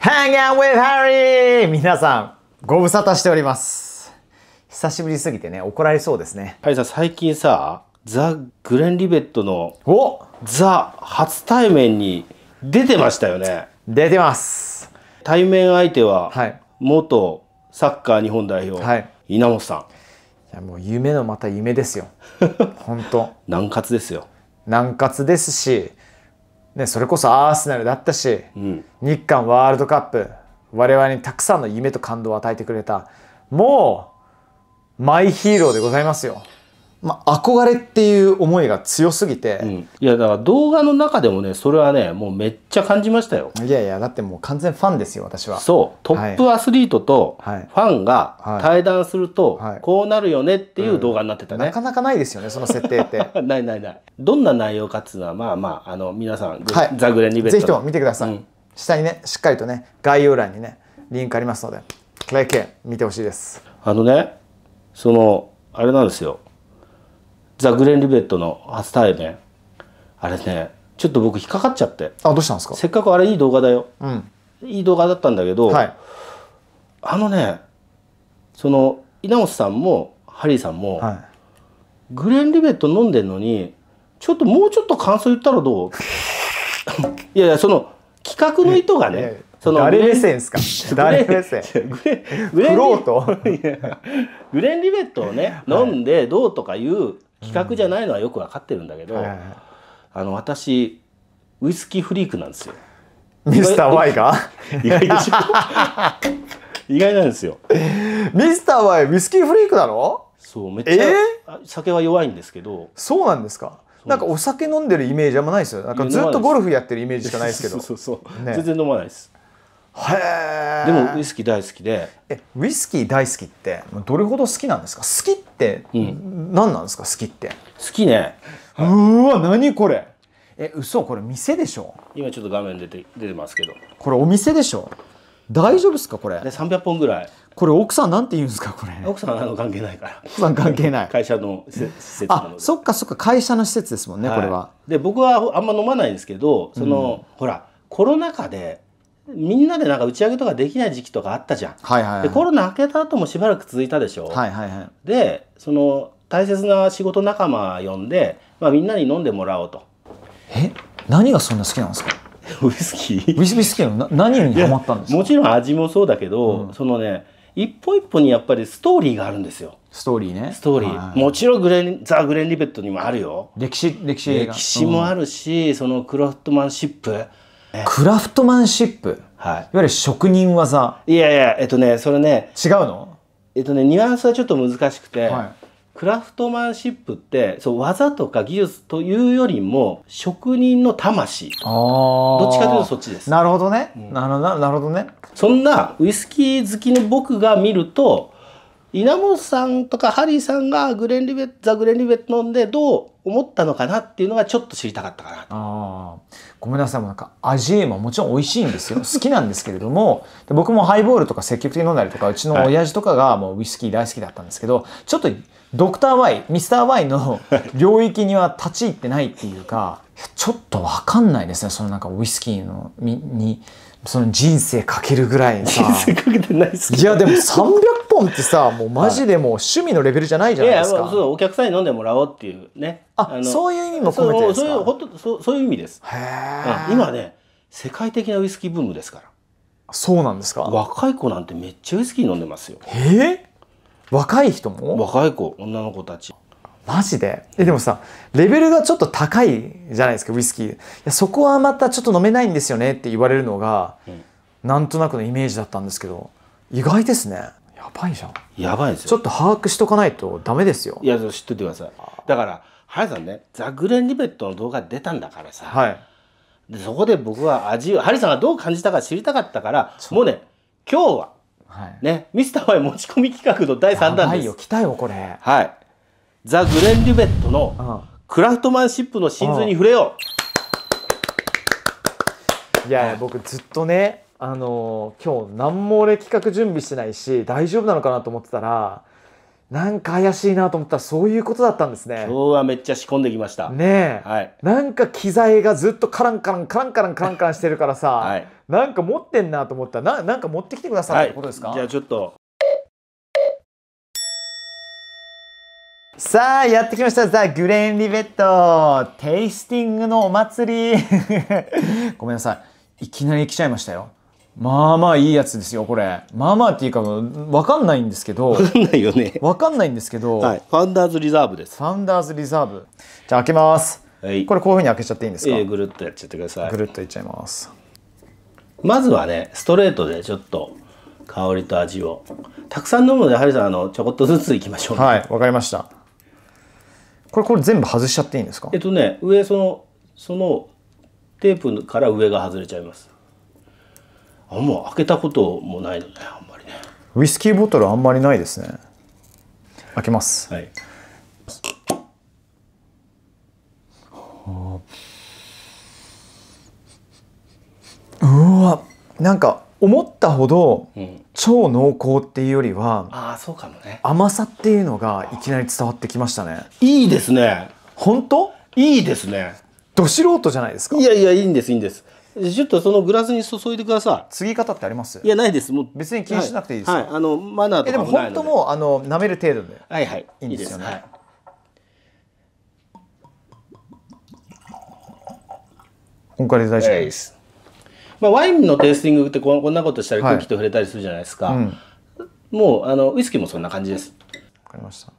Hang out with Harry! 皆さん、ご無沙汰しております。久しぶりすぎてね、怒られそうですね。はい、ーさ最近さ、ザ・グレン・リベットの、おザ・初対面に出てましたよね。出てます。対面相手は、はい、元サッカー日本代表、はい、稲本さん。いや、もう夢のまた夢ですよ。本当。南 葛ですよ。南葛ですし、ね、それこそアーセナルだったし、うん、日韓ワールドカップ我々にたくさんの夢と感動を与えてくれたもうマイヒーローでございますよ。まあ、憧れっていう思いが強すぎて、うん、いやだから動画の中でもねそれはねもうめっちゃ感じましたよいやいやだってもう完全ファンですよ私はそうトップアスリートとファンが対談すると、こうなるよねっていう動画になってたね、うん、なかなかないですよねその設定って ないないないどんな内容かっつうのはまあまああの皆さん、はい、ザグレニベットぜひとも見てください、うん、下にねしっかりとね概要欄にねリンクありますのでクレイケ見てほしいですあのねそのあれなんですよザ・グレン・リベットの初対面あれねちょっと僕引っかかっちゃってあどうしたんですかせっかくあれいい動画だよ、うん、いい動画だったんだけど、はい、あのねその稲本さんもハリーさんも、はい、グレン・リベット飲んでんのにちょっともうちょっと感想言ったらどう いやいやその企画の意図がねその誰目線ですか誰目線グレンリベットをね飲んでどうとかいう企画じゃないのはよく分かってるんだけど、うん、あの私ウイスキーフリークなんですよ。ミスター Y が 意外でしょ 意外なんですよ。ミスター Y ウイスキーフリークなのそうめっちゃ、えー、酒は弱いんですけどそうなんですかなんかお酒飲んでるイメージあんまないですよなんかずっとゴルフやってるイメージしかないですけど そうそうそう、ね、全然飲まないですへえでもウイスキー大好きでえウイスキー大好きってどれほど好きなんですか好きって何なんですか、好きって好きね、はい、うわ何これえ嘘これ店でしょ今ちょっと画面出て出てますけどこれお店でしょ大丈夫ですかこれで300本ぐらいこれ奥さんなんて言うんですかこれ奥さんあの関係ないから奥さん関係ない会社の施設あそっかそっか会社の施設ですもんね、はい、これはで僕はあんま飲まないんですけどその、うん、ほらコロナ禍でみんなでなんか打ち上げとかできない時期とかあったじゃん、はいはいはい、でコロナ明けた後もしばらく続いたでしょ、はいはいはい、でその大切な仕事仲間呼んで、まあ、みんなに飲んでもらおうとえ何がそんな好きなんですかウイスキーウイスキーの何にハマったんですもちろん味もそうだけど、うん、そのね一歩一歩にやっぱりストーリーがあるんですよストーリーねストーリー、はい、もちろんグレンザ・グレンリベットにもあるよ歴史歴史歴史もあるし、うん、そのクロフトマンシップクラフトマンシップ、はい、いわゆる職人技いやいやえっとねそれね違うのえっとねニュアンスはちょっと難しくて、はい、クラフトマンシップってそう技とか技術というよりも職人の魂あどっちかというとそっちですなるほどね、うん、なるほどねそんなウイスキー好きの僕が見ると稲本さんとかハリーさんがグレンリベザ・グレンリベット飲んでどう思ったのかなっていうのがちょっと知りたかったかなあごめんなさいもなんか味エももちろん美味しいんですよ 好きなんですけれども僕もハイボールとか積極的に飲んだりとかうちの親父とかがもうウイスキー大好きだったんですけどちょっとドクター・ワイミスター・ワイの領域には立ち入ってないっていうかちょっと分かんないですねそのなんかウイスキーのにその人生かけるぐらいさ人生かけてないですいやでも300ロってさもうマジでもう趣味のレベルじゃないじゃないですか、はい、いやお客さんに飲んでもらおうっていうねあそういう意味も込めてですかそういうそうそういう意味ですへえ、今ね世界的なウイスキーブームですからそうなんですか若い子なんてめっちゃウイスキー飲んでますよえ若い人も若い子女の子たちマジでえでもさレベルがちょっと高いじゃないですかウイスキーいやそこはまたちょっと飲めないんですよねって言われるのが、うん、なんとなくのイメージだったんですけど意外ですねやばいじゃんやばいですよちょっと把握しとかないとダメですよいや知っといてくださいだから早さんねザ・グレン・リベットの動画出たんだからさ、はい、でそこで僕は味をハリーさんがどう感じたか知りたかったからもうね今日は、はい、ねミスター・ワイ持ち込み企画の第3弾ですよ来たよこれはいザ・グレン・リベットのクラフトマンシップの真髄に触れよう、うん、いや僕ずっとねあの今日何も俺企画準備してないし大丈夫なのかなと思ってたらなんか怪しいなと思ったらそういうことだったんですね。今日はめっちゃ仕込んできました。ねえ。はい、なんか機材がずっとカランカランカランカランカランカランしてるからさ、はい、なんか持ってんなと思ったらななんか持ってきてくださいってことですか、はい、じゃあちょっと。さあ、やってきました。ザ・グレーンリベット。テイスティングのお祭り。ごめんなさい。いきなり来ちゃいましたよ。まあまあいいやつですよこれまあまあっていうか分かんないんですけど分かんないよね分かんないんですけど、はい、ファンダーズリザーブですファンダーズリザーブじゃあ開けます、はい、これこういうふうに開けちゃっていいんですか、えー、ぐるっとやっちゃってくださいぐるっといっちゃいますまずはねストレートでちょっと香りと味をたくさん飲むのでハリさんあのちょこっとずついきましょう、ね、はいわかりましたこれこれ全部外しちゃっていいんですかえっとね上そのそのテープから上が外れちゃいますあもう開けたこともないのねあんまりねウイスキーボトルあんまりないですね開けますはいうわなんか思ったほど超濃厚っていうよりは、ああそうかもね甘さっていうのがいきなり伝わってきましたねいいですね本当いいですねど素人じゃないですかいやいやいいんですいいんですちょっとそのグラスに注いでください。継ぎ方ってありますいや、ないです。もう別に気にしなくていいです、はいはい、あの、マナーとかもで。でも本当もう、あの、舐める程度で。はいはい。いいんですよね。いい今回で大丈夫です。まあ、ワインのテイスティングってこんなことしたら、空気と触れたりするじゃないですか、はいうん、もうあのウイスキーもそんな感じですわかりました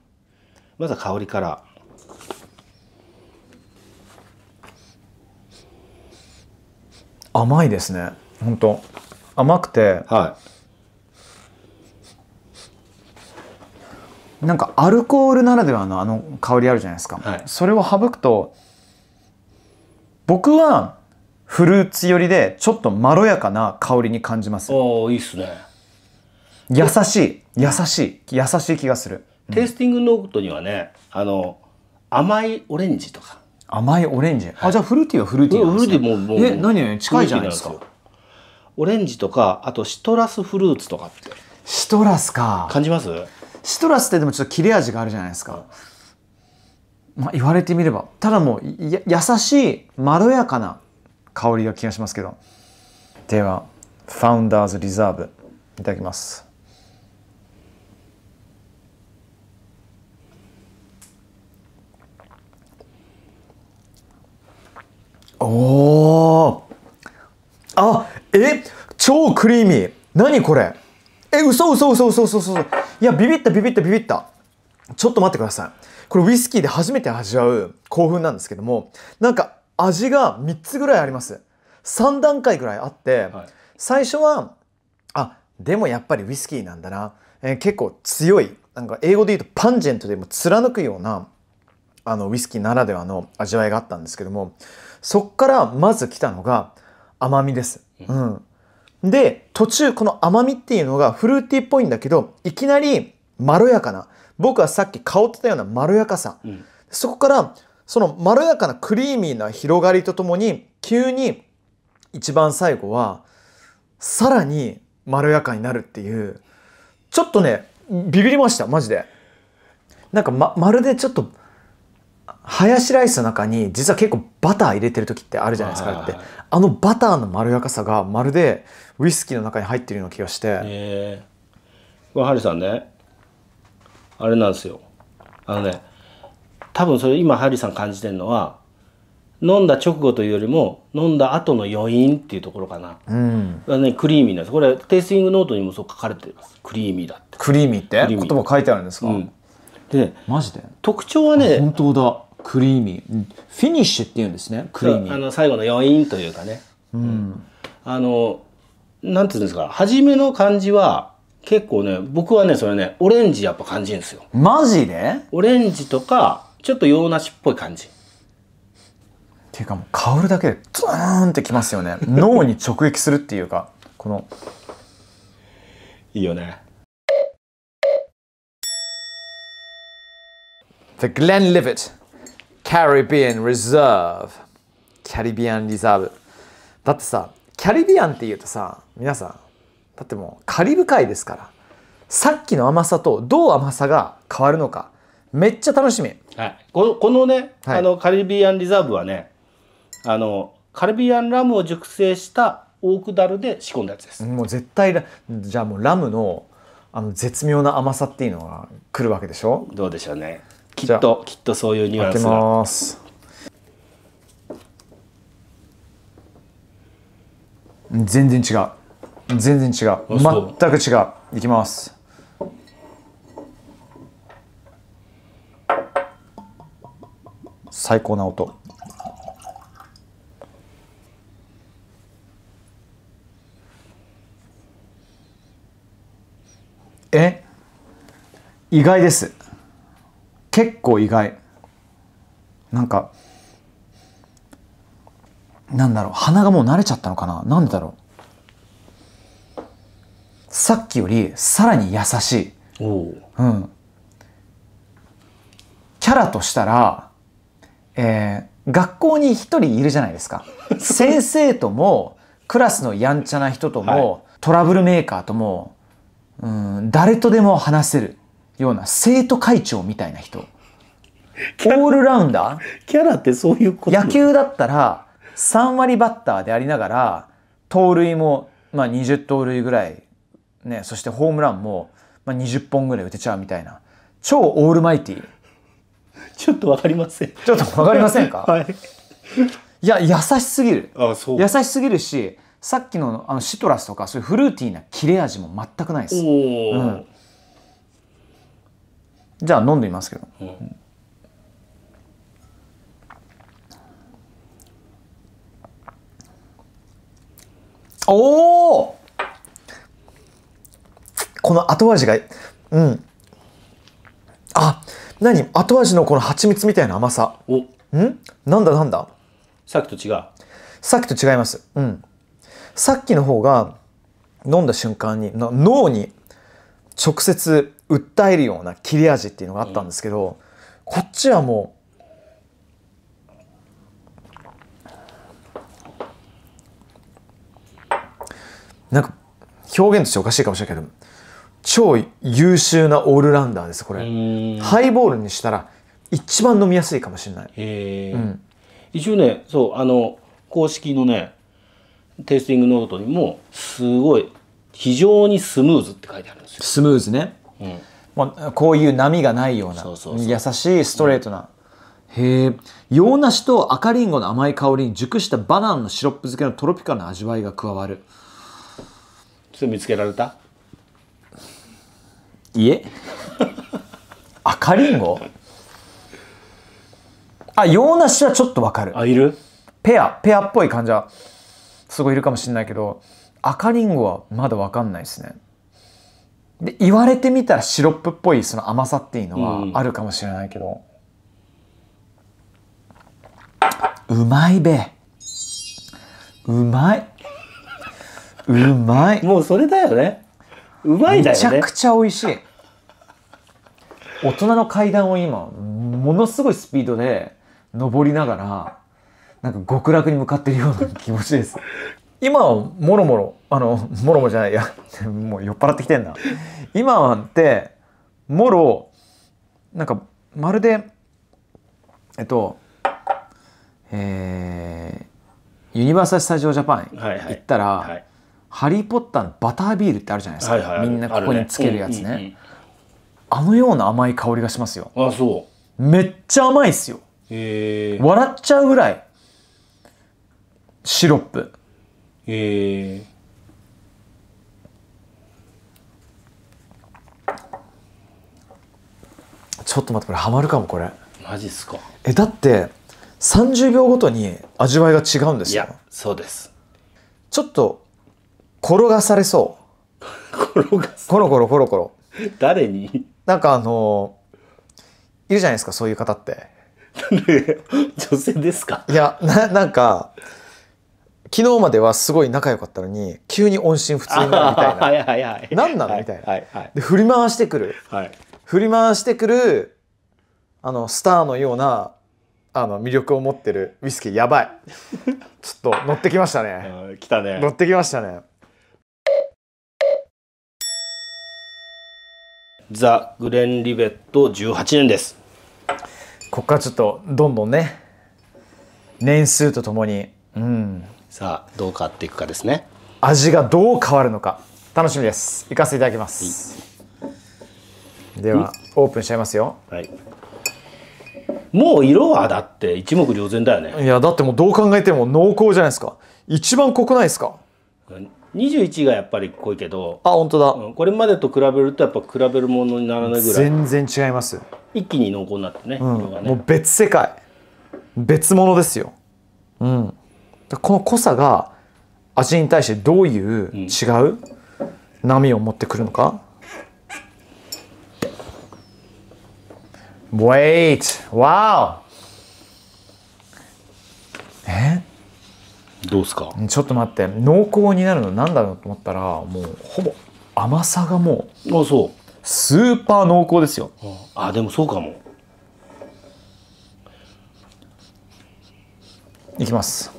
まずは香りから甘いですね本当甘くて、はい、なんかアルコールならではのあの香りあるじゃないですか、はい、それを省くと僕はフルーツ寄りでちょっとまろやかな香りに感じますおいいっすね優しい優しい優しい気がするテイスティングノートにはねあの甘いオレンジとか甘いオレンジ、はい、あじゃあフルーティーはフルーティーなんですねフルーティーももうえ何近いじゃないですかオレンジとかあとシトラスフルーツとかってシトラスか感じますシトラスってでもちょっと切れ味があるじゃないですか、まあ、言われてみればただもう優しいまろやかな香りが気がしますけどではファウンダーズリザーブいただきますおあえ超クリーミー何これえ嘘嘘嘘嘘嘘嘘嘘いやビビったビビったビビったちょっと待ってくださいこれウイスキーで初めて味わう興奮なんですけどもなんか味が3つぐらいあります3段階ぐらいあって、はい、最初はあでもやっぱりウイスキーなんだな、えー、結構強いなんか英語で言うとパンジェントでも貫くようなあのウイスキーならではの味わいがあったんですけどもそっからまず来たのが甘みです。うん、で途中この甘みっていうのがフルーティーっぽいんだけどいきなりまろやかな僕はさっき香ってたようなまろやかさ、うん、そこからそのまろやかなクリーミーな広がりとともに急に一番最後はさらにまろやかになるっていうちょっとねビビりましたマジでなんかままるでちょっとハヤシライスの中に実は結構バター入れてる時ってあるじゃないですかってあのバターのまろやかさがまるでウイスキーの中に入ってるような気がしてえこれハリさんねあれなんですよあのね多分それ今ハリさん感じてるのは飲んだ直後というよりも飲んだ後の余韻っていうところかな、うんね、クリーミーなんですこれテイスティングノートにもそう書かれてますクリーミーだってクリーミーって言葉書いてあるんですか、うんでマジで特徴はね本当だクリーミーフィニッシュっていうんですねクリーミーあの最後の余韻というかね、うん、あのなんていうんですか初めの感じは結構ね僕はねそれねオレンジやっぱ感じるんですよマジでオレンジとかちょっと洋梨っぽい感じっていうかもう香るだけでズーンってきますよね脳に直撃するっていうかこのいいよね The Glenlivet Caribbean Reserve キャリビアンリザーブだってさキャリビアンって言うとさ皆さんだってもうカリブ海ですからさっきの甘さとどう甘さが変わるのかめっちゃ楽しみ、はい、このこのね、はい、あのカリビアンリザーブはねあのカリビアンラムを熟成したオークダルで仕込んだやつですもう絶対じゃあもうラムのあの絶妙な甘さっていうのが来るわけでしょどうでしょうねきっときっとそういうニュアンスがます全然違う全然違う全く違ういきます最高な音え意外です結構意外なんかなんだろう鼻がもう慣れちゃったのかななんでだろうさっきよりさらに優しい、うん、キャラとしたら、えー、学校に一人いるじゃないですか 先生ともクラスのやんちゃな人とも、はい、トラブルメーカーとも、うん、誰とでも話せるような生徒会長みたいな人。オールラウンダーキャラってそういうこと野球だったら3割バッターでありながら盗塁も、まあ、20盗塁ぐらい、ね、そしてホームランも、まあ、20本ぐらい打てちゃうみたいな超オールマイティちょっとわかりませんちょっとわかりませんか、はい、いや優しすぎるあそう優しすぎるしさっきのあのシトラスとかそういうフルーティーな切れ味も全くないです。おー、うんじゃあ飲んでみますけど、うん、おおこの後味がうんあ何後味のこの蜂蜜みたいな甘さおんなんだなんださっきと違うさっきと違いますうんさっきの方が飲んだ瞬間に脳に直接訴えるような切れ味っていうのがあったんですけど、こっちはもう。なんか表現としておかしいかもしれないけど超優秀なオールラウンダーですこれハイボールにしたら一番飲みやすいかもしれない、うん、一応ねそうあの公式のねテイスティングノートにもすごい非常にスムーズって書いてあるんですよスムーズねまあ、こういう波がないような優しいストレートな、へえ洋梨と赤りんごの甘い香りに熟したバナナのシロップ漬けのトロピカルな味わいが加わるそれ見つけられたいえ赤りんごあ洋梨はちょっとわかるあいるペアペアっぽい感じはすごいいるかもしれないけど赤りんごはまだわかんないですねで言われてみたらシロップっぽいその甘さっていうのはあるかもしれないけど、うん、うまいべうまいうまいもうそれだよねうまいだよねめちゃくちゃ美味しい大人の階段を今ものすごいスピードで登りながらなんか極楽に向かってるような気持ちです今はもろもろあのもろもじゃないや もう酔っ払ってきてんな今はってもろなんかまるでえっとえー、ユニバーサル・スタジオ・ジャパン行ったら、はいはいはいハリー・ポッターのバタービールってあるじゃないですか、はいはいみんなここにつけるやつね、ねうんうん、あのような甘い香りがしますよあそうめっちゃ甘いっすよ笑っちゃうぐらいシロップへえちょっと待ってこれハマるかもこれマジっすかえだって30秒ごとに味わいが違うんですよいやそうですちょっと転がされそう 転がすコロコロコロコロ誰になんかあのいるじゃないですかそういう方って女性ですかいやななんか昨日まではすごい仲良かったのに急に音信不通になるみたいな何 はい、なのみたいな、はいはい、で振り回してくる、はい、振り回してくるあのスターのようなあの魅力を持ってるウイスキーやばい ちょっと乗ってきましたね来たね乗ってきましたねザ・グレン・リベット18年ですここからちょっとどんどんね年数とともに、うん、さあどう変わっていくかですね味がどう変わるのか楽しみです行かせていただきます、はいではオープンしちゃいますよはいもう色はだって一目瞭然だよねいやだってもうどう考えても濃厚じゃないですか一番濃くないですか21がやっぱり濃いけどあ本当だ、うん、これまでと比べるとやっぱ比べるものにならないぐらい全然違います一気に濃厚になってね,、うん、色がねもう別世界別物ですようんこの濃さが味に対してどういう違う波を持ってくるのか、Wait. Wow. えどうすかちょっと待って濃厚になるの何だろうと思ったらもうほぼ甘さがもうあそうスーパー濃厚ですよあでもそうかもいきます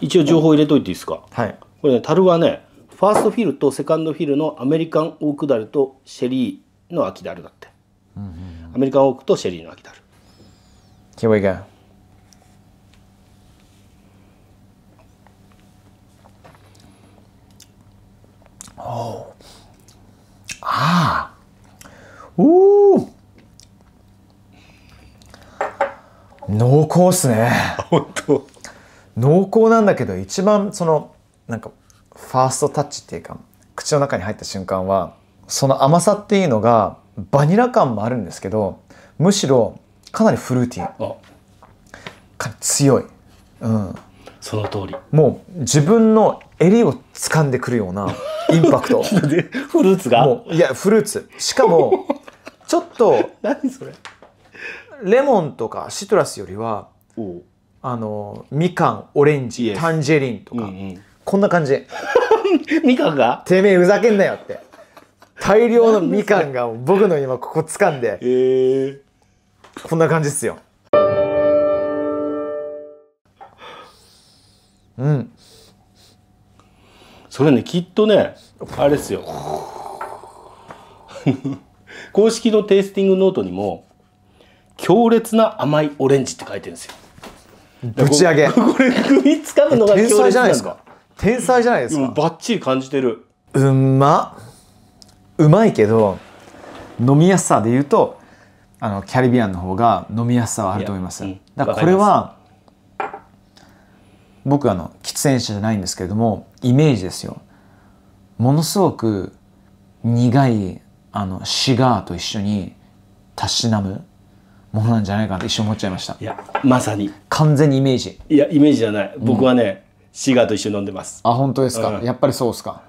一応情報入れといていいですか、はい、これね樽はねファーストフィルとセカンドフィルのアメリカンオークダルとシェリーの秋ダルだって、うんうんうん、アメリカンオークとシェリーの秋ダル Here we go Oh. 濃厚っすね。本当。濃厚なんだけど一番そのなんかファーストタッチっていうか口の中に入った瞬間はその甘さっていうのがバニラ感もあるんですけどむしろかなりフルーティー強い、うん、その通りもう自分の襟を掴んでくるようなインパクト フルーツがいやフルーツしかもちょっと 何それレモンとかシトラスよりはあのみかんオレンジタンジェリンとか、うんうんこんな感じ みかんがてめえふざけんなよって大量のみかんが僕の今ここ掴んで、えー、こんな感じっすようんそれねきっとねあれですよ 公式のテイスティングノートにも強烈な甘いオレンジって書いてるんですよぶち上げこれ首かむのが強烈なんですか天才じゃないですかバッチリ感じてるうまうまいけど飲みやすさで言うとあのキャリビアンの方が飲みやすさはあると思います、だからこれは僕あの喫煙者じゃないんですけれどもイメージですよものすごく苦いあのシガーと一緒にたしなむものなんじゃないかなって一瞬思っちゃいましたいやまさに完全にイメージいやイメージじゃない僕はね、シガーと一緒に飲んでますあ本当ですか、うん、やっぱりそうですか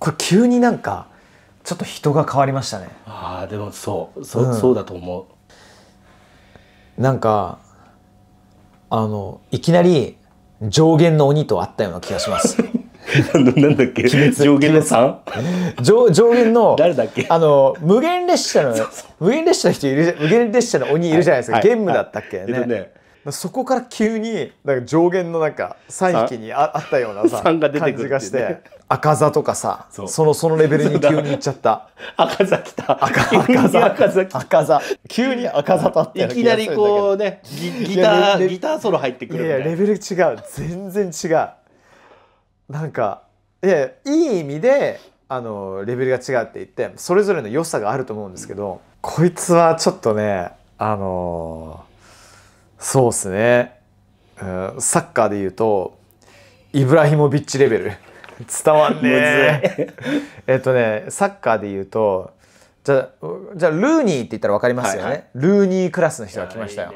これ急になんかちょっと人が変わりましたねああでもそうそ,、うそうだと思うなんかあのいきなり上限の鬼とあったような気がします なんだっけ上限の 3? 上上限の誰だっけあの無限列車の無限列車の人いる無限列車の鬼いるじゃないですか、はいゲームだったっけね、えっとねそこから急になんか上限のなんか3匹にああったようなさ感じがして、赤座とかさそのそのレベルに急にいっちゃった赤座来た赤赤座赤座赤座急に赤座とっていきなりこうねギターギターソロ入ってくるいやレベル違う全然違うなんかいやいい意味であのレベルが違うって言ってそれぞれの良さがあると思うんですけど、こいつはちょっとねあのーそうっすね、うん、サッカーでいうとイブラヒモビッチレベル 伝わんねえっとねサッカーでいうとじゃじゃルーニーって言ったら分かりますよね、はいはい、ルーニークラスの人が来ましたよ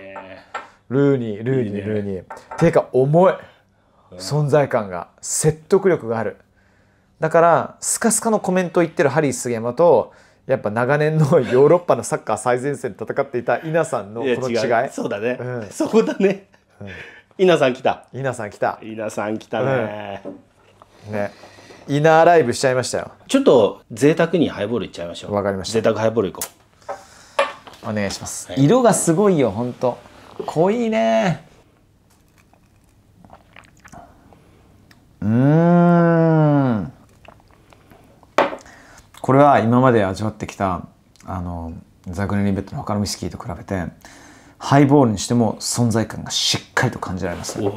ルーニールーニールーニーていうか重い存在感が説得力があるだからスカスカのコメントを言ってるハリー杉山とやっぱ長年のヨーロッパのサッカー最前線で戦っていた稲さんのこの違いそうだね、うん、そうだね、うん、稲さん来た稲さん来た稲さん来たね、うん、ねイナライブしちゃいましたよちょっと贅沢にハイボールいっちゃいましょうわかりました贅沢ハイボールいこうお願いします、はい、色がすごいよほんと濃いねうんこれは今まで味わってきたあのザグレリベットの他のウイスキーと比べてハイボールにしても存在感がしっかりと感じられます、ね、う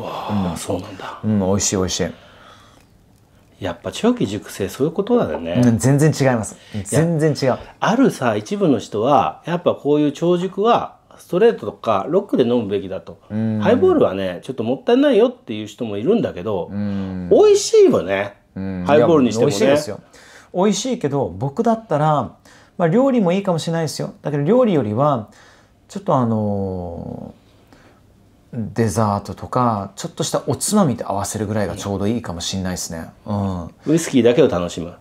ん、そうなんだ、うん、美味しい美味しいやっぱ長期熟成そういうことだよね、うん、全然違います全然違うあるさ一部の人はやっぱこういう長熟はストレートとかロックで飲むべきだとハイボールはねちょっともったいないよっていう人もいるんだけど美味しいよねハイボールにしてもね美味しいけど、僕だったら、まあ、料理もいいかもしれないですよ。だけど料理よりは、ちょっとあのー、デザートとか、ちょっとしたおつまみと合わせるぐらいがちょうどいいかもしれないですね。うん。ウイスキーだけを楽しむ。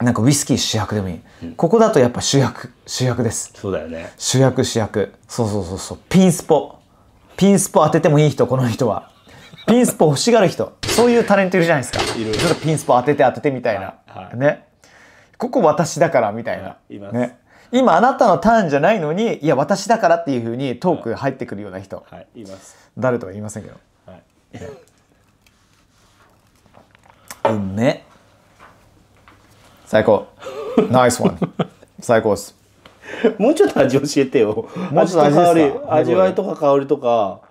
なんかウイスキー主役でもいい、うん、ここだとやっぱ主役主役ですそうだよね主役主役そうそうそうそうピンスポピンスポ当ててもいい人この人はピンスポ欲しがる人そういうタレントいるじゃないですかいろいろピンスポ当てて当ててみたいな、はい、ねここ私だからみたいな。います、ね今あなたのターンじゃないのにいや私だからっていうふうにトーク入ってくるような人、はい、います誰とは言いませんけど、はい、うめ最高ナイスワン最高ですもうちょっと味教えてよもうちょっと味香り味わいとか香りとか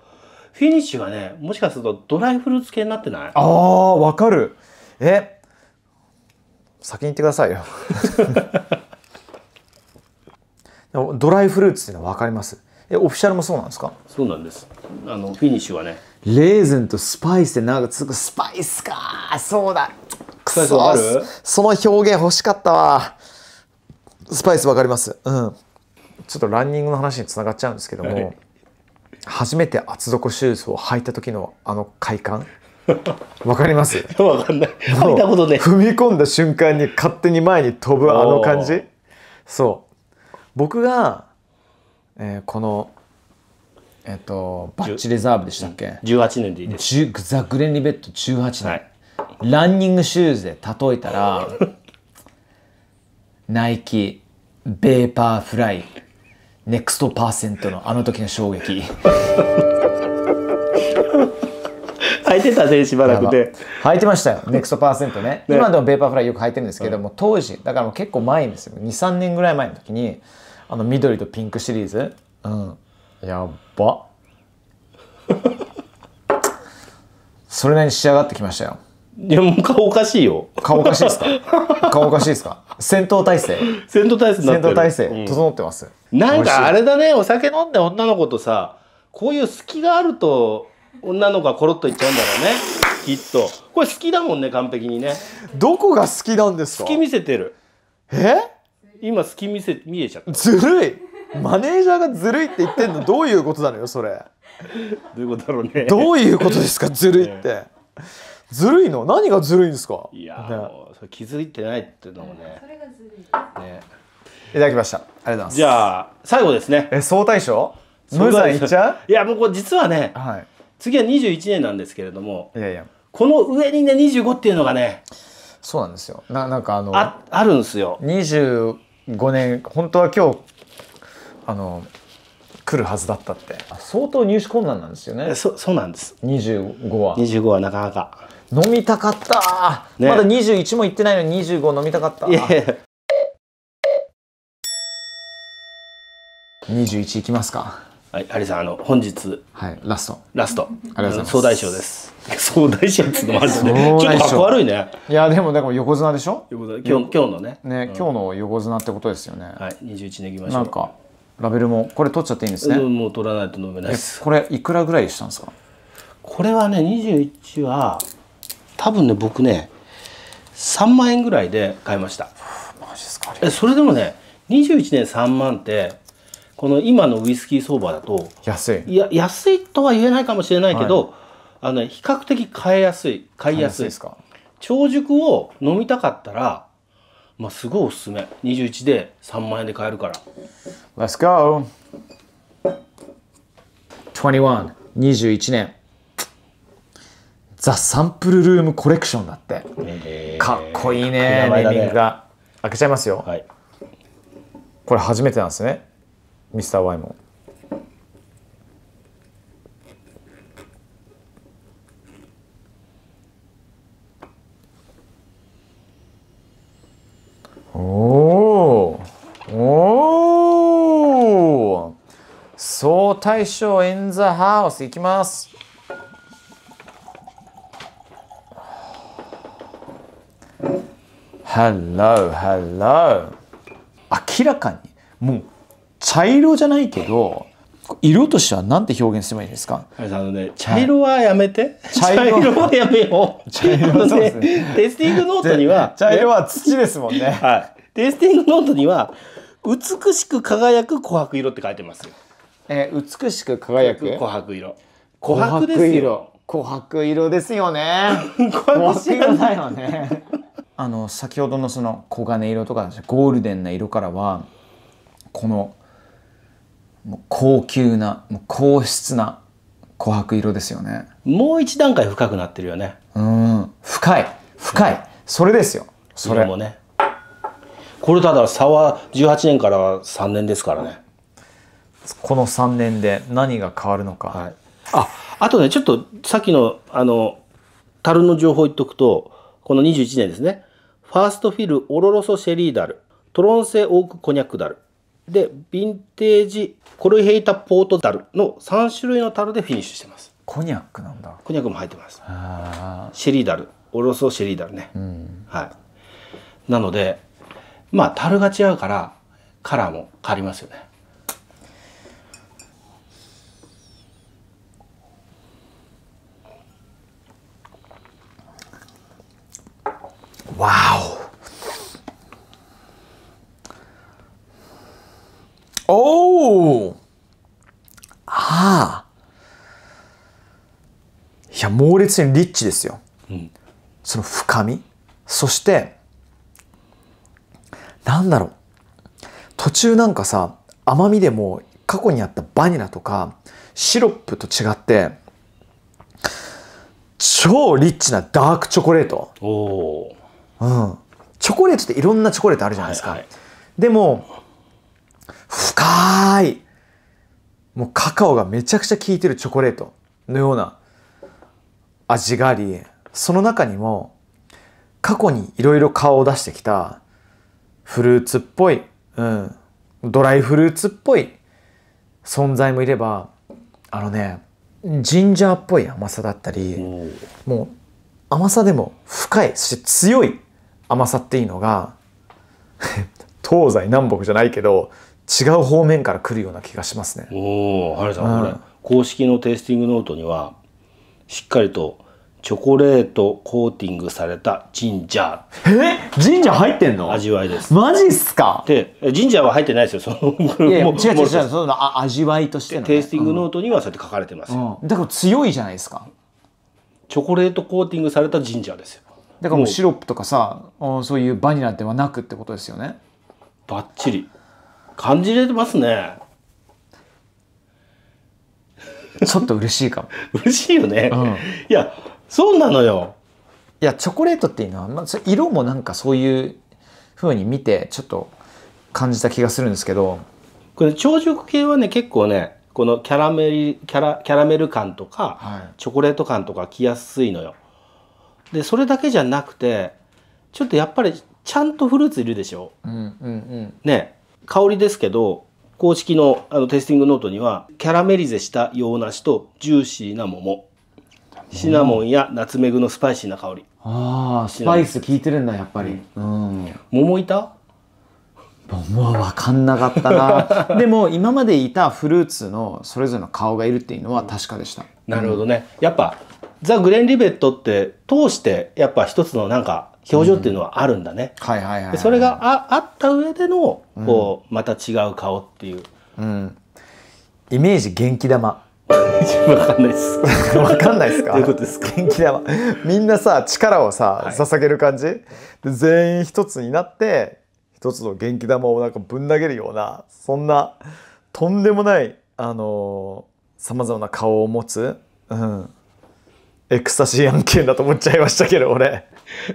フィニッシュがねもしかするとドライフルーツ系になってないああ、わかるえ先に言ってくださいよ ドライフルーツっていうのは分かりますえオフィシャルもそうなんですかそうなんですあのフィニッシュはねレーズンとスパイスでなんかスパイスかそうだくそその表現欲しかったわスパイス分かりますうんちょっとランニングの話につながっちゃうんですけども、はい、初めて厚底シューズを履いた時のあの快感 わかりますわかんない見たことね踏み込んだ瞬間に勝手に前に飛ぶあの感じそう僕が、えー、このえっ、ー、とバッチレザーブでしたっけ18年でいいですザ・グレンリベット18年、はい、ランニングシューズで例えたら ナイキベーパーフライネクストパーセントのあの時の衝撃 履いてたね、しばらくで。履いてましたよ、ネクストパーセントね。ね今でもベーパーフライよく履いてるんですけども、当時、だから結構前ですよ。2、3年ぐらい前の時に、あの緑とピンクシリーズ。うん。やっば。それなりに仕上がってきましたよ。いや、もう顔おかしいよ。顔おかしいですか 顔おかしいですか戦闘態勢。戦闘態勢戦闘態勢、整ってます。うん、なんかあれだね、お酒飲んで女の子とさ、こういう隙があると、女の子はコロッといっちゃうんだろうねきっとこれ好きだもんね完璧にねどこが好きなんですか好き見せてるえ今好き見せ見えちゃったずるいマネージャーがずるいって言ってんのどういうことなのよそれどういうことだろうねどういうことですかずるいって、ずるいの何がずるいんですかいや、ね、もうそれ気づいてないっていうのもねそれがずるいねいただきましたありがとうございますじゃあ最後ですねえ総大賞無罪いっちゃういやもうこれ実はね、はい、次は21年なんですけれどもいやいやこの上にね25っていうのがねそうなんですよななんかあのああるんですよ25年本当は今日あの来るはずだったって相当入手困難なんですよねそそうなんです25は25はなかなか飲みたかった、ね、まだ21も行ってないのに25飲みたかったいやいや21いきますかはい、有さん、あの、本日。はい、ラスト。ラスト。ありがとうございます。総大将です。総大将っつうのマジで。ちょっとかっこ悪いね。いや、でも、でも横綱でしょ横綱、今日、今日のね。ね、今日の横綱ってことですよね。はい、二十一年いきましょう。なんか、ラベルも、これ取っちゃっていいんですね。もう取らないと飲めないです。これ、いくらぐらいしたんですか。これはね、二十一は。多分ね、僕ね。三万円ぐらいで買いました。マジですか。え、それでもね、二十一年三万って。この今のウイスキー相場だと安いいや安いとは言えないかもしれないけど、はい、あの比較的買えやすい買いやすいですか長熟を飲みたかったら、まあ、すごいおすすめ21で3万円で買えるから Let's go 21 21年ザ・サンプルルームコレクションだって、えー、かっこいいねネーミングが開けちゃいますよ、はい、これ初めてなんですねミスターワイモンおおお総大将 in the h o u いきますハローハロー明らかにもう茶色じゃないけど色としてはなんて表現すればいいですか。あのね、茶色はやめて。茶色はやめよう。茶色そうですね。テスティングノートには、茶色は土ですもんね。はい。テスティングノートには美しく輝く琥珀色って書いてますよ。えー、美しく輝く琥珀色。琥珀ですよ。琥珀色ですよね。琥珀色だよね。あの先ほどのその黄金色とかゴールデンな色からはこのもう高級なもう硬質な琥珀色ですよねもう一段階深くなってるよねうん深い深い、うん、それですよそれもねこれただ差は18年から3年ですからねこの3年で何が変わるのか、はい、ああとねちょっとさっきのあの樽の情報言っとくとこの21年ですねファーストフィルオロロソシェリーダルトロンセオークコニャックダルで、ヴィンテージコルヘイタポート樽の3種類の樽でフィニッシュしてます。コニャックなんだ。コニャックも入ってます。シェリー樽、おろそシェリー樽ね。うん、はい。なので、まあ樽が違うからカラーも変わりますよね。わおおおああいや猛烈にリッチですよ、うん、その深みそしてなんだろう途中なんかさ甘みでも過去にあったバニラとかシロップと違って超リッチなダークチョコレートおお。うん、チョコレートっていろんなチョコレートあるじゃないですか、はいはい、でも深い、もうカカオがめちゃくちゃ効いてるチョコレートのような味があり、その中にも過去にいろいろ顔を出してきたフルーツっぽい、うん、ドライフルーツっぽい存在もいれば、あのね、ジンジャーっぽい甘さだったり、もう甘さでも深い、そして強い甘さっていうのが 東西南北じゃないけど、違う方面から来るような気がしますね。おお、さん、うん、これ公式のテイスティングノートにはしっかりとチョコレートコーティングされたジンジャー。え、ジンジャー入ってんの？味わいです。マジっすか？で、ジンジャーは入ってないですよ。そのいや違う違う違う。そのあ味わいとしての、ね、テイスティングノートにはそうやって書かれてますよ、うん、だから強いじゃないですか。チョコレートコーティングされたジンジャーですよ。だからもうシロップとかさ、そういうバニラではなくってことですよね。バッチリ。感じれてますね。ちょっと嬉しいかも。嬉しいよね。うん、いや、そうなのよ。いや、チョコレートっていうのは、まあ、色もなんかそういう風に見て、ちょっと感じた気がするんですけど。これ、朝食系はね、結構ね、このキャラメル、キャラ、キャラメル感とか、はい、チョコレート感とか来やすいのよ。で、それだけじゃなくて、ちょっとやっぱり、ちゃんとフルーツいるでしょ。うんうんうん。ね。香りですけど、公式のあのテイスティングノートには、キャラメリゼした洋梨とジューシーな桃、シナモンやナツメグのスパイシーな香り。ああ、スパイス効いてるんだ、やっぱり。うん。桃いた桃は分かんなかったな でも今までいたフルーツのそれぞれの顔がいるっていうのは確かでした、なるほどねやっぱザ・グレン・リベットって通してやっぱ一つのなんか表情っていうのはあるんだね、うん、はいはいはい、はい、それがああった上でのこうまた違う顔っていう、うん、イメージ元気玉 わかんないです。わかんないですか。どういうことですか。元気玉。みんなさ、力をさ、捧げる感じ。で、全員一つになって、一つの元気玉をなんかぶん投げるような、そんな。とんでもない、あのさまざまな顔を持つ。うん。エクサシー案件だと思っちゃいましたけど、俺。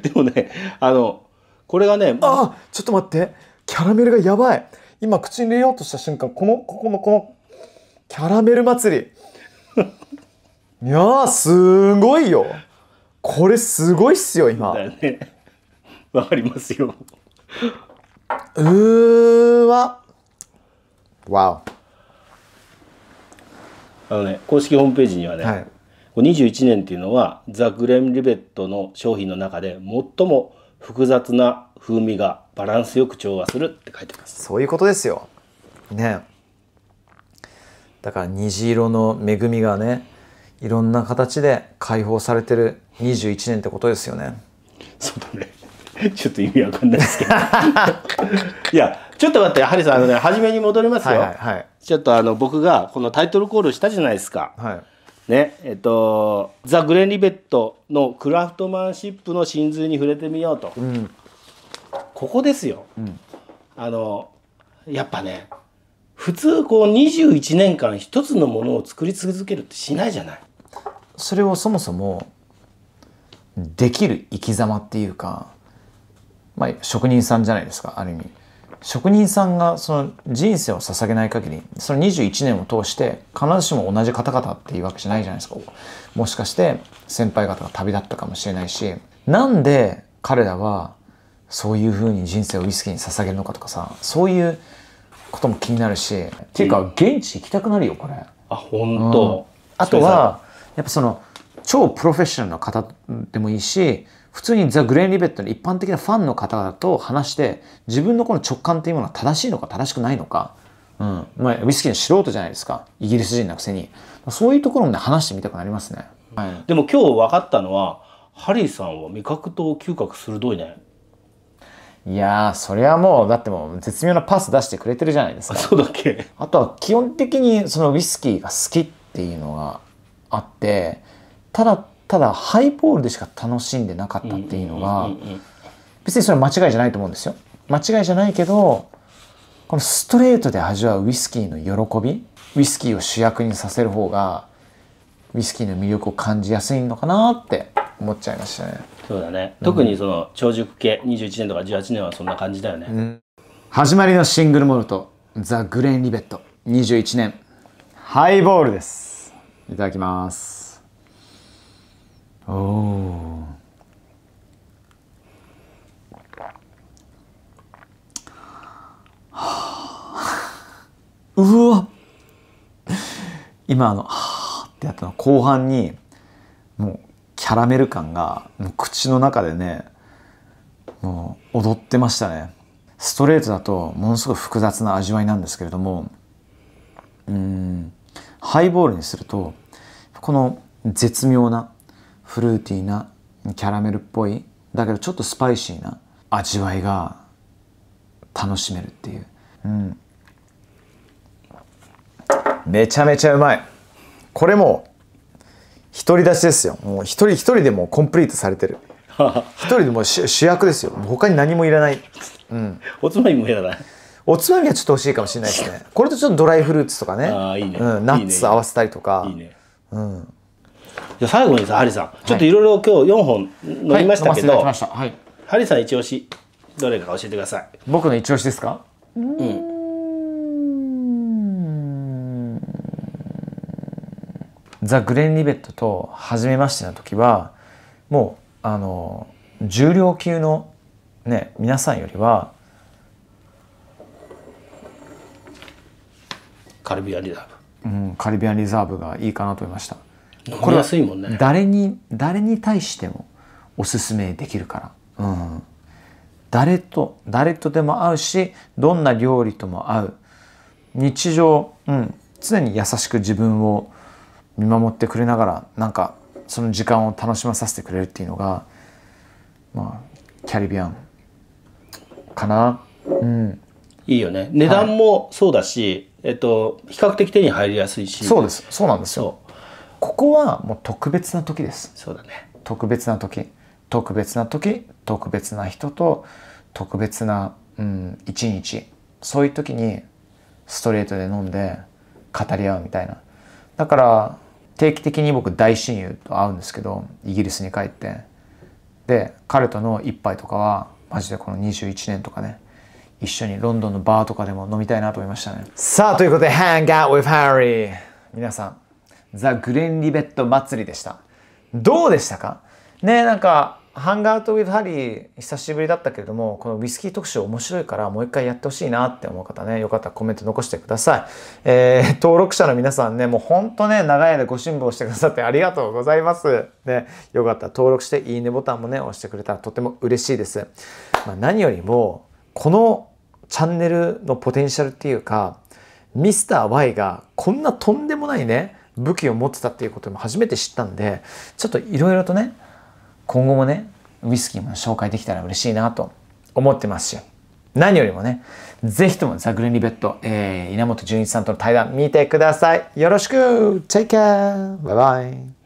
でもね、あの、これがね、あ、ちょっと待って。キャラメルがやばい今口に入れようとした瞬間、この、ここのこの、キャラメル祭り。いやー、すごいよ。これすごいっすよ、今。わ、ね、かりますよ。うーわ。わお。あのね、公式ホームページにはね、はい、21年っていうのは、ザ・グレンリベットの商品の中で最も複雑な風味がバランスよく調和するって書いてますそういうことですよねだから虹色の恵みがねいろんな形で解放されてる21年ってことですよねそうだねちょっと意味わかんないですけどいやちょっと待ってやはさあのね初めに戻りますよ、はいはいはい、ちょっとあの僕がこのタイトルコールしたじゃないですか、はい、ねえっと「ザ・グレン・リベット」のクラフトマンシップの真髄に触れてみようと。うんここですよ、うん、あのやっぱね普通こう21年間一つのものを作り続けるってしないじゃないそれをそもそもできる生き様っていうか、まあ、職人さんじゃないですかある意味職人さんがその人生を捧げない限りその21年を通して必ずしも同じ方々っていうわけじゃないじゃないですかもしかして先輩方が旅立ったかもしれないしなんで彼らはそういうふうに人生をウイスキーに捧げるのかとかさそういうことも気になるしっていうか現地行きたくなるよこれあ本当、うん、あとはやっぱその超プロフェッショナルの方でもいいし普通にザ・グレーン・リベットの一般的なファンの方と話して自分のこの直感っていうものは正しいのか正しくないのか、うんまあ、ウイスキーの素人じゃないですかイギリス人なくせにそういうところもね話してみたくなりますね、はい、でも今日分かったのはハリーさんは味覚と嗅覚鋭いねいやー、それはもう、だってもう絶妙なパス出してくれてるじゃないですか。あそうだっけあとは基本的にそのウイスキーが好きっていうのがあって、ただただハイボールでしか楽しんでなかったっていうのが、別にそれは間違いじゃないと思うんですよ。間違いじゃないけど、このストレートで味わうウイスキーの喜び、ウイスキーを主役にさせる方が、ウイスキーの魅力を感じやすいのかなって思っちゃいましたねそうだね、うん、特にその長熟系21年とか18年はそんな感じだよね、うん、始まりのシングルモルトザ・グレーン・リベット21年ハイボールですいただきますおおうわ今あの「はあ」ってやったの後半にもうキャラメル感が口の中でねもう踊ってましたねストレートだとものすごい複雑な味わいなんですけれどもうんハイボールにするとこの絶妙なフルーティーなキャラメルっぽいだけどちょっとスパイシーな味わいが楽しめるっていう、うん、めちゃめちゃうまいこれも一人立しですよもう一人一人でもコンプリートされてる 一人でも主役ですよ他に何もいらない、うん、おつまみもいらないおつまみはちょっと欲しいかもしれないですねこれとちょっとドライフルーツとかねあいいね、うん、ナッツ合わせたりとかいいね、うんじゃ最後にさハリさん、はい、ちょっといろいろ今日4本飲みましたけど、はい、ハリさん一押しどれか教えてください僕の一押しですかうんザ・グレン・リベットと初めましての時はもうあの重量級のね皆さんよりはカリビアンリザーブ、うん、カリビアンリザーブがいいかなと思いましたこれ安いもんね誰に誰に対してもおすすめできるから、うん、誰と誰とでも合うしどんな料理とも合う日常、うん、常に優しく自分を見守ってくれながらなんかその時間を楽しまさせてくれるっていうのがまあキャリビアンかなうんいいよね値段もそうだし、はい、えっと比較的手に入りやすいしそうですそうなんですよここはもう特別な時ですそうだね特別な時特別な時特別な人と特別なうん一日そういう時にストレートで飲んで語り合うみたいなだから定期的に僕大親友と会うんですけどイギリスに帰ってで彼との一杯とかはマジでこの21年とかね一緒にロンドンのバーとかでも飲みたいなと思いましたねさあということで Hang out with Harry 皆さんザ・グレンリベット祭りでしたどうでしたかねなんかハンガーウト・ウィズ・ハリー久しぶりだったけれども、このウイスキー特集面白いからもう一回やってほしいなって思う方ね、よかったらコメント残してください。えー、登録者の皆さんね、もうほんとね、長い間ご辛抱してくださってありがとうございます。ね、よかったら登録していいねボタンもね、押してくれたらとても嬉しいです。まあ、何よりも、このチャンネルのポテンシャルっていうか、ミスター Y がこんなとんでもないね、武器を持ってたっていうことも初めて知ったんで、ちょっといろいろとね、今後もね、ウイスキーも紹介できたら嬉しいなと思ってますし、何よりもね、ぜひともザ・グレンリベット、えー、稲本潤一さんとの対談見てください。よろしく !Take care! バイバイ